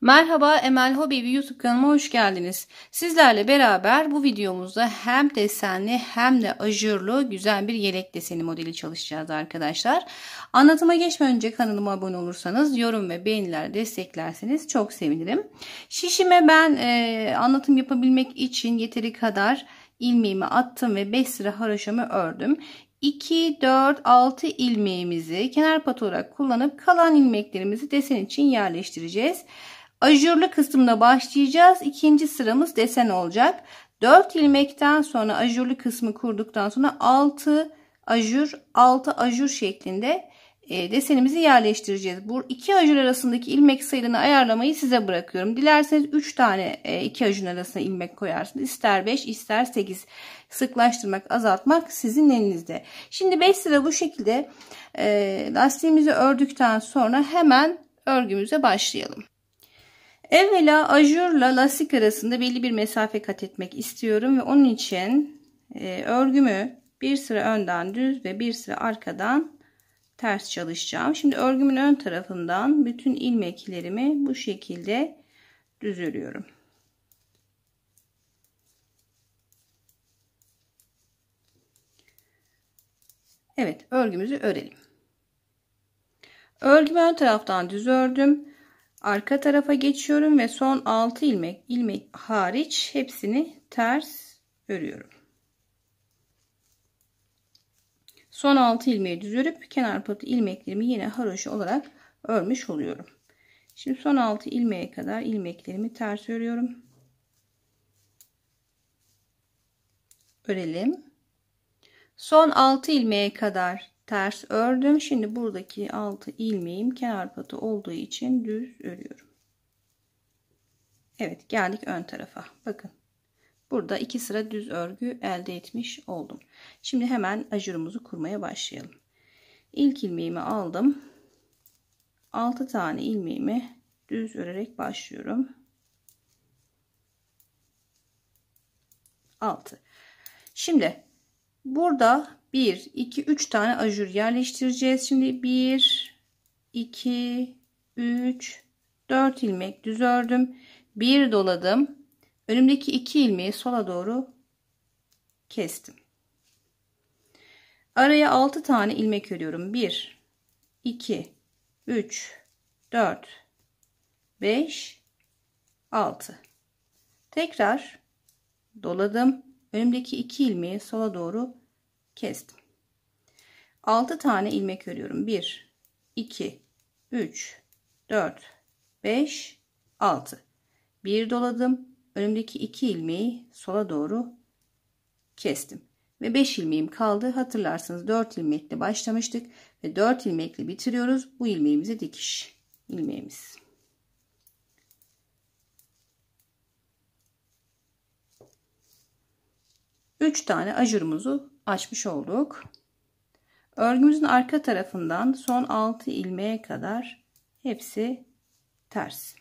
Merhaba Emel Hobibi YouTube kanalıma hoş geldiniz. Sizlerle beraber bu videomuzda hem desenli hem de ajurlu güzel bir yelek deseni modeli çalışacağız arkadaşlar. Anlatıma geçmeden önce kanalıma abone olursanız yorum ve beğeniler desteklerseniz çok sevinirim. Şişime ben e, anlatım yapabilmek için yeteri kadar ilmeğimi attım ve 5 sıra haroşamı ördüm. 2, 4, 6 ilmeğimizi kenar pata olarak kullanıp kalan ilmeklerimizi desen için yerleştireceğiz. Ajurlu kısımda başlayacağız. İkinci sıramız desen olacak. 4 ilmekten sonra ajurlu kısmı kurduktan sonra 6 ajur 6 ajur şeklinde e, desenimizi yerleştireceğiz. Bu iki ajur arasındaki ilmek sayılarını ayarlamayı size bırakıyorum. Dilerseniz 3 tane e, iki ajur arasında ilmek koyarsınız. İster 5 ister 8. Sıklaştırmak azaltmak sizin elinizde. Şimdi 5 sıra bu şekilde e, lastiğimizi ördükten sonra hemen örgümüze başlayalım. Evvela ajurla lastik arasında belli bir mesafe kat etmek istiyorum ve onun için e, örgümü bir sıra önden düz ve bir sıra arkadan ters çalışacağım. Şimdi örgümün ön tarafından bütün ilmeklerimi bu şekilde düz örüyorum. Evet örgümüzü örelim. Örgümü ön taraftan düz ördüm arka tarafa geçiyorum ve son 6 ilmek ilmek hariç hepsini ters örüyorum. Son 6 ilmeği düz örüp kenar patı ilmeklerimi yine haroşa olarak örmüş oluyorum. Şimdi son 6 ilmeğe kadar ilmeklerimi ters örüyorum. Örelim. Son 6 ilmeğe kadar ters ördüm. Şimdi buradaki altı ilmeğim kenar patı olduğu için düz örüyorum. Evet geldik ön tarafa. Bakın burada iki sıra düz örgü elde etmiş oldum. Şimdi hemen ajurumuzu kurmaya başlayalım. İlk ilmeğimi aldım. 6 tane ilmeğimi düz örerek başlıyorum. 6. Şimdi Burada 1, 2, 3 tane ajur yerleştireceğiz. Şimdi 1, 2, 3, 4 ilmek düz ördüm. 1 doladım. Önümdeki 2 ilmeği sola doğru kestim. Araya 6 tane ilmek örüyorum. 1, 2, 3, 4, 5, 6. Tekrar doladım önümdeki iki ilmeği sola doğru kestim. 6 tane ilmek örüyorum. 1 2 3 4 5 6. 1 doladım. Önümdeki 2 ilmeği sola doğru kestim ve 5 ilmeğim kaldı. Hatırlarsınız 4 ilmekle başlamıştık ve 4 ilmekle bitiriyoruz. Bu ilmeğimizi dikiş ilmeğimiz. 3 tane ajurumuzu açmış olduk. Örgümüzün arka tarafından son 6 ilmeğe kadar hepsi ters.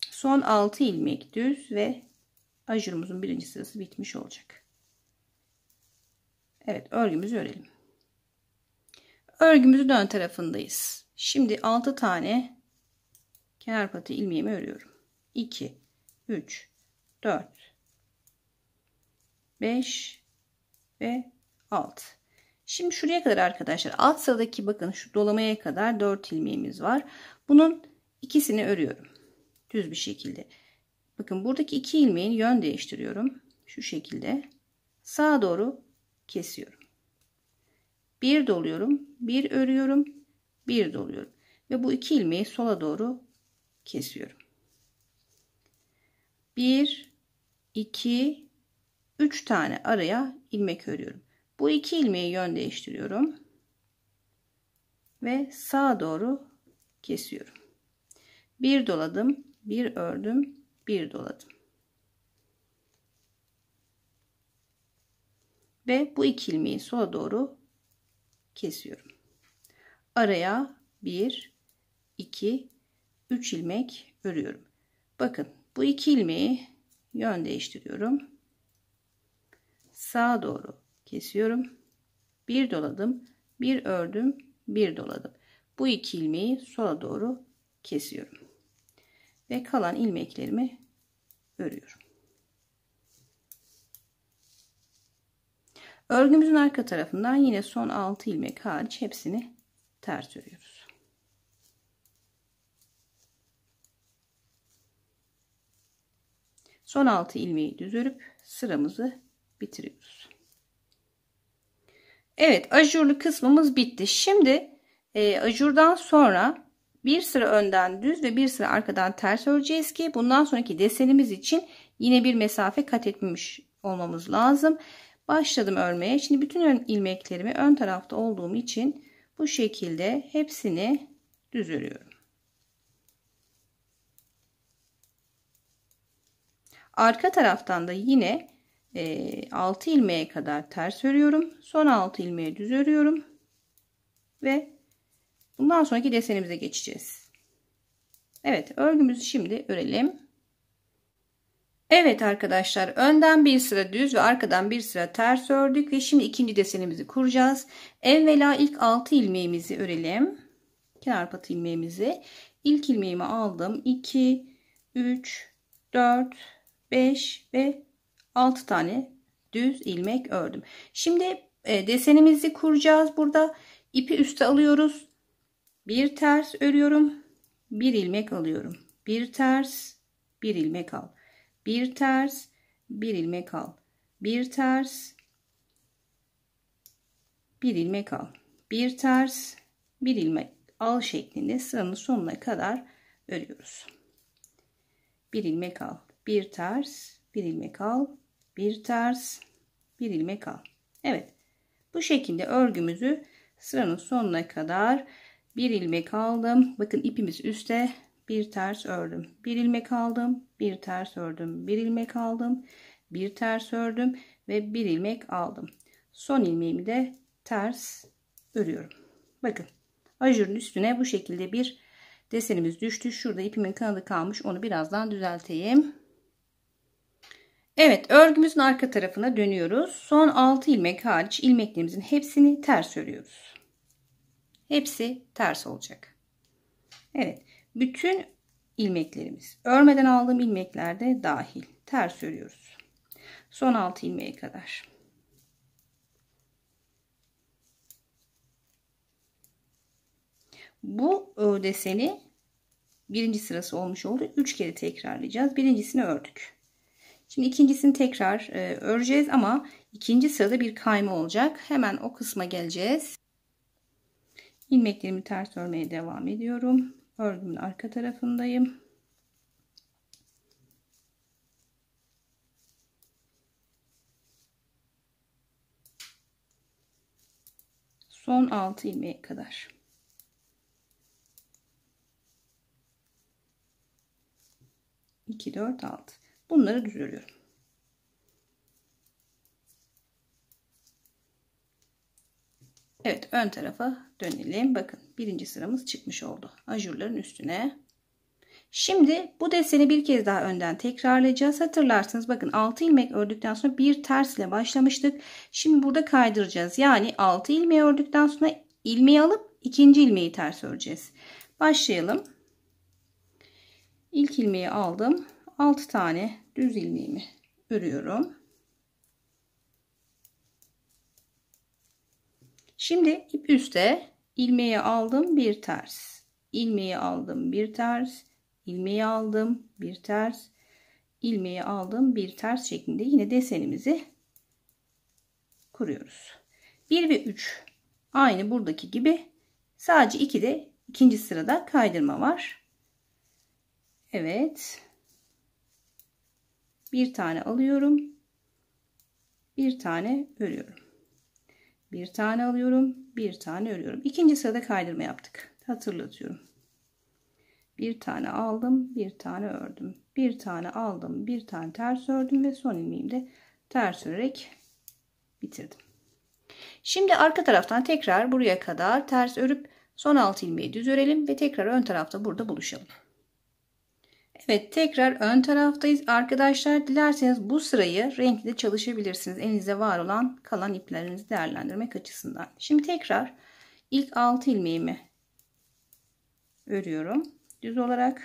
Son 6 ilmek düz ve ajurumuzun birinci sırası bitmiş olacak. Evet örgümüzü örelim. Örgümüzün ön tarafındayız. Şimdi 6 tane kenar pati ilmeğimi örüyorum. 2 3 4 5 ve 6. Şimdi şuraya kadar arkadaşlar alt sıradaki bakın şu dolamaya kadar 4 ilmeğimiz var. Bunun ikisini örüyorum. Düz bir şekilde. Bakın buradaki iki ilmeğin yön değiştiriyorum. Şu şekilde sağa doğru kesiyorum. Bir doluyorum, bir örüyorum, bir doluyorum. Ve bu iki ilmeği sola doğru kesiyorum. 1 2 3 tane araya ilmek örüyorum. Bu iki ilmeği yön değiştiriyorum. Ve sağa doğru kesiyorum. Bir doladım, bir ördüm, bir doladım. Ve bu iki ilmeği sola doğru kesiyorum araya 1 2 3 ilmek örüyorum. Bakın bu iki ilmeği yön değiştiriyorum. Sağa doğru kesiyorum. Bir doladım, bir ördüm, bir doladım. Bu iki ilmeği sola doğru kesiyorum. Ve kalan ilmeklerimi örüyorum. Örgümüzün arka tarafından yine son 6 ilmek hariç hepsini ters örüyoruz. Son altı ilmeği düz örüp sıramızı bitiriyoruz. Evet ajurlu kısmımız bitti. Şimdi e, ajurdan sonra bir sıra önden düz ve bir sıra arkadan ters öreceğiz ki bundan sonraki desenimiz için yine bir mesafe kat etmiş olmamız lazım. Başladım örmeye. Şimdi bütün ön ilmeklerimi ön tarafta olduğum için bu şekilde hepsini düz Arka taraftan da yine e, 6 ilmeğe kadar ters örüyorum. Son 6 ilmeği düz örüyorum. Ve bundan sonraki desenimize geçeceğiz. Evet örgümüzü şimdi örelim. Evet arkadaşlar önden bir sıra düz ve arkadan bir sıra ters ördük ve şimdi ikinci desenimizi kuracağız. Evvela ilk 6 ilmeğimizi örelim. Kenar patı ilmeğimizi. İlk ilmeğimi aldım. 2, 3, 4, 5 ve 6 tane düz ilmek ördüm. Şimdi e, desenimizi kuracağız. Burada ipi üste alıyoruz. Bir ters örüyorum. Bir ilmek alıyorum. Bir ters, bir ilmek aldım bir ters bir ilmek al bir ters bir ilmek al bir ters bir ilmek al şeklinde sıranın sonuna kadar örüyoruz bir ilmek al bir ters bir ilmek al bir ters bir ilmek al Evet bu şekilde örgümüzü sıranın sonuna kadar bir ilmek aldım bakın ipimiz üstte bir ters ördüm bir ilmek aldım bir ters ördüm bir ilmek aldım bir ters ördüm ve bir ilmek aldım son ilmeğimi de ters örüyorum bakın ajurun üstüne bu şekilde bir desenimiz düştü şurada ipimin kanadı kalmış onu birazdan düzelteyim Evet örgümüzün arka tarafına dönüyoruz son 6 ilmek hariç ilmeklerimizin hepsini ters örüyoruz hepsi ters olacak Evet bütün ilmeklerimiz. Örmeden aldığım ilmekler de dahil. Ters örüyoruz. Son 6 ilmeğe kadar. Bu deseni birinci sırası olmuş oldu. 3 kere tekrarlayacağız. Birincisini ördük. Şimdi ikincisini tekrar e, öreceğiz ama ikinci sırada bir kayma olacak. Hemen o kısma geleceğiz. Ilmeklerimi ters örmeye devam ediyorum. Örgümün arka tarafındayım. Son 6 ilmeğe kadar. İki, dört, altı. Bunları düzülüyorum. Evet ön tarafa dönelim. Bakın birinci sıramız çıkmış oldu. Ajurların üstüne. Şimdi bu deseni bir kez daha önden tekrarlayacağız. Hatırlarsınız bakın 6 ilmek ördükten sonra bir ters ile başlamıştık. Şimdi burada kaydıracağız. Yani 6 ilmeği ördükten sonra ilmeği alıp ikinci ilmeği ters öreceğiz. Başlayalım. İlk ilmeği aldım. 6 tane düz ilmeğimi örüyorum. Şimdi ip üste ilmeği aldım bir ters. ilmeği aldım bir ters. ilmeği aldım bir ters. ilmeği aldım bir ters şeklinde yine desenimizi kuruyoruz. 1 ve 3 aynı buradaki gibi sadece de ikinci sırada kaydırma var. Evet. Bir tane alıyorum. Bir tane örüyorum bir tane alıyorum bir tane örüyorum ikinci sırada kaydırma yaptık hatırlatıyorum bir tane aldım bir tane ördüm bir tane aldım bir tane ters ördüm ve son ilmeğimde ters örerek bitirdim şimdi arka taraftan tekrar buraya kadar ters örüp son altı ilmeği düz örelim ve tekrar ön tarafta burada buluşalım Evet tekrar ön taraftayız. Arkadaşlar dilerseniz bu sırayı renkli de çalışabilirsiniz. Elinizde var olan kalan iplerinizi değerlendirmek açısından. Şimdi tekrar ilk 6 ilmeğimi örüyorum. Düz olarak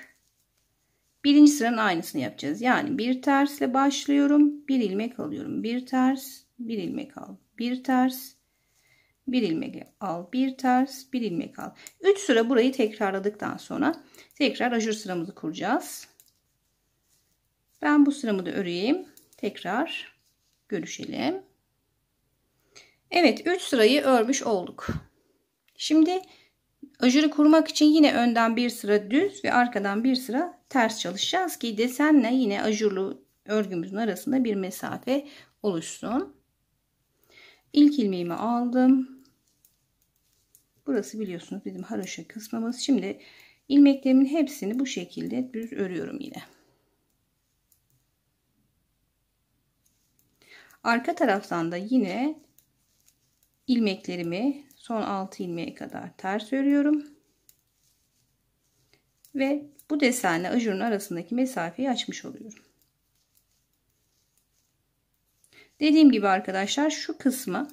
birinci sıranın aynısını yapacağız. Yani bir tersle başlıyorum. Bir ilmek alıyorum. Bir ters, bir ilmek al. Bir ters, bir ilmek al bir ters bir ilmek al 3 sıra burayı tekrarladıktan sonra tekrar ajur sıramızı kuracağız ben bu sıramı da öreyim tekrar görüşelim Evet 3 sırayı örmüş olduk şimdi ajuru kurmak için yine önden bir sıra düz ve arkadan bir sıra ters çalışacağız ki desenle yine ajurlu örgümüzün arasında bir mesafe oluşsun İlk ilmeğimi aldım Burası biliyorsunuz bizim haroşa kısmımız. Şimdi ilmeklerimin hepsini bu şekilde düz örüyorum yine. Arka taraftan da yine ilmeklerimi son 6 ilmeğe kadar ters örüyorum. Ve bu desenle ajurun arasındaki mesafeyi açmış oluyorum. Dediğim gibi arkadaşlar şu kısmı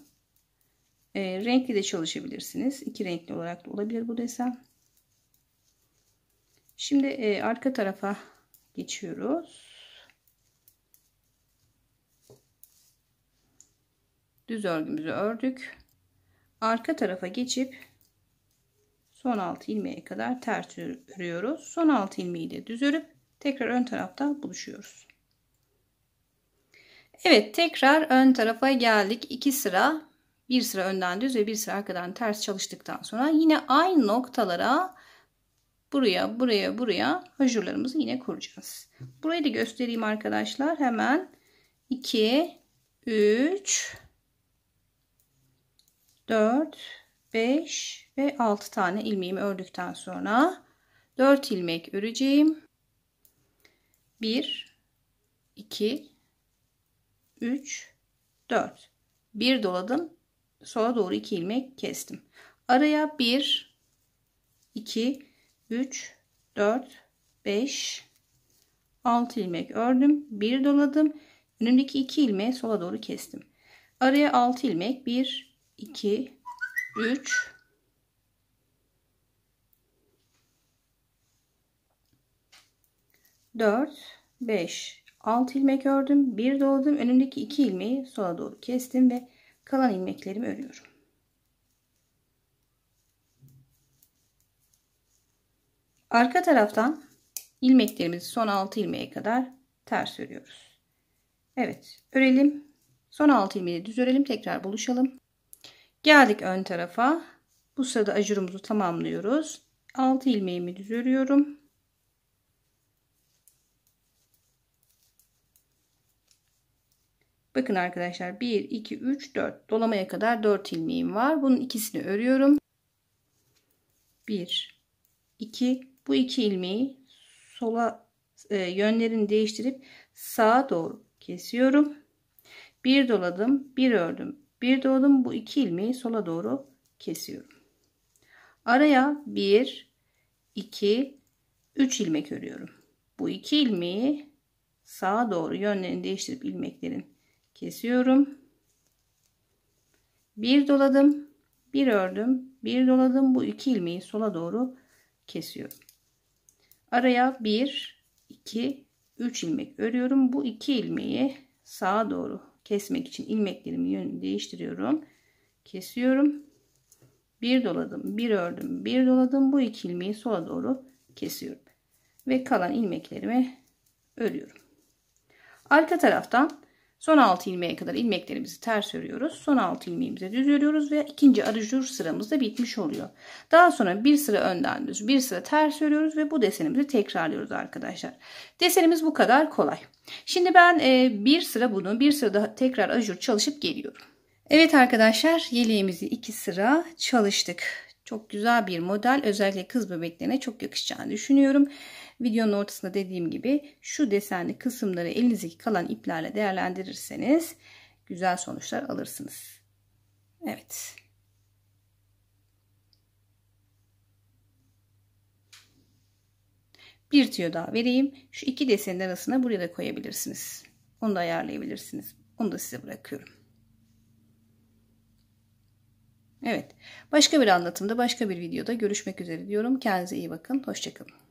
e, renkli de çalışabilirsiniz. İki renkli olarak da olabilir bu desen. Şimdi e, arka tarafa geçiyoruz. Düz örgümüzü ördük. Arka tarafa geçip son alt ilmeğe kadar ters örüyoruz. Son alt ilmeği de düz örüp tekrar ön tarafta buluşuyoruz. Evet tekrar ön tarafa geldik. 2 sıra bir sıra önden düz ve bir sıra arkadan ters çalıştıktan sonra yine aynı noktalara buraya buraya buraya hajurlarımızı yine kuracağız. Burayı da göstereyim arkadaşlar. Hemen 2 3 4 5 ve 6 tane ilmeğimi ördükten sonra 4 ilmek öreceğim. 1 2 3 4 bir doladım sola doğru 2 ilmek kestim. Araya 1 2 3 4 5 6 ilmek ördüm. 1 doladım. Önümdeki 2 ilmeği sola doğru kestim. Araya 6 ilmek 1 2 3 4 5 6 ilmek ördüm. 1 doladım. Önümdeki 2 ilmeği sola doğru kestim ve kalan ilmeklerimi örüyorum. Arka taraftan ilmeklerimizi son 6 ilmeğe kadar ters örüyoruz. Evet örelim. Son 6 ilmeği düz örelim. Tekrar buluşalım. Geldik ön tarafa. Bu sırada ajurumuzu tamamlıyoruz. 6 ilmeğimi düz örüyorum. Bakın arkadaşlar 1, 2, 3, 4 dolamaya kadar 4 ilmeğim var. Bunun ikisini örüyorum. 1, 2 bu iki ilmeği sola e, yönlerini değiştirip sağa doğru kesiyorum. Bir doladım, bir ördüm, bir doladım. Bu iki ilmeği sola doğru kesiyorum. Araya 1, 2, 3 ilmek örüyorum. Bu iki ilmeği sağa doğru yönlerini değiştirip ilmeklerin kesiyorum. Bir doladım, bir ördüm, bir doladım. Bu iki ilmeği sola doğru kesiyorum. Araya bir, iki, üç ilmek örüyorum. Bu iki ilmeği sağa doğru kesmek için ilmeklerimin yönünü değiştiriyorum. Kesiyorum. Bir doladım, bir ördüm, bir doladım. Bu iki ilmeği sola doğru kesiyorum. Ve kalan ilmeklerimi örüyorum. Arka taraftan Son 6 ilmeğe kadar ilmeklerimizi ters örüyoruz. Son 6 ilmeğimize düz örüyoruz ve ikinci arajur sıramız da bitmiş oluyor. Daha sonra bir sıra önden düz, bir sıra ters örüyoruz ve bu desenimizi tekrarlıyoruz arkadaşlar. Desenimiz bu kadar kolay. Şimdi ben e, bir sıra bunu, bir sıra daha tekrar ajur çalışıp geliyorum. Evet arkadaşlar yeleğimizi iki sıra çalıştık. Çok güzel bir model. Özellikle kız bebeklerine çok yakışacağını düşünüyorum. Videonun ortasında dediğim gibi şu desenli kısımları elinizdeki kalan iplerle değerlendirirseniz güzel sonuçlar alırsınız. Evet. Bir tüyo daha vereyim. Şu iki desenin arasına buraya da koyabilirsiniz. Onu da ayarlayabilirsiniz. Onu da size bırakıyorum. Evet. Başka bir anlatımda, başka bir videoda görüşmek üzere diyorum. Kendinize iyi bakın. Hoşçakalın.